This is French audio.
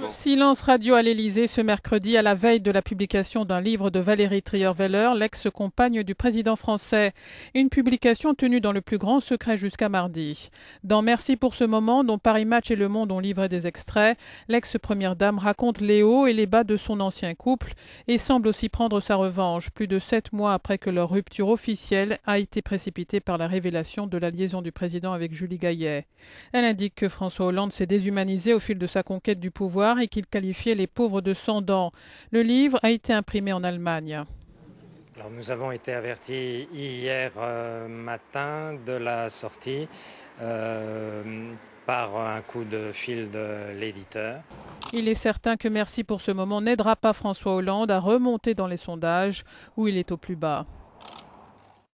Ah, Silence radio à l'Elysée ce mercredi à la veille de la publication d'un livre de Valérie Trierweiler, l'ex-compagne du président français. Une publication tenue dans le plus grand secret jusqu'à mardi. Dans Merci pour ce moment, dont Paris Match et Le Monde ont livré des extraits, l'ex-première dame raconte les hauts et les bas de son ancien couple et semble aussi prendre sa revanche, plus de sept mois après que leur rupture officielle a été précipitée par la révélation de la liaison du président avec Julie Gaillet. Elle indique que François Hollande s'est déshumanisé au fil de sa conquête du pouvoir et qu'il qualifiait les pauvres de sans Le livre a été imprimé en Allemagne. nous avons été avertis hier euh, matin de la sortie euh, par un coup de fil de l'éditeur. Il est certain que Merci pour ce moment n'aidera pas François Hollande à remonter dans les sondages où il est au plus bas.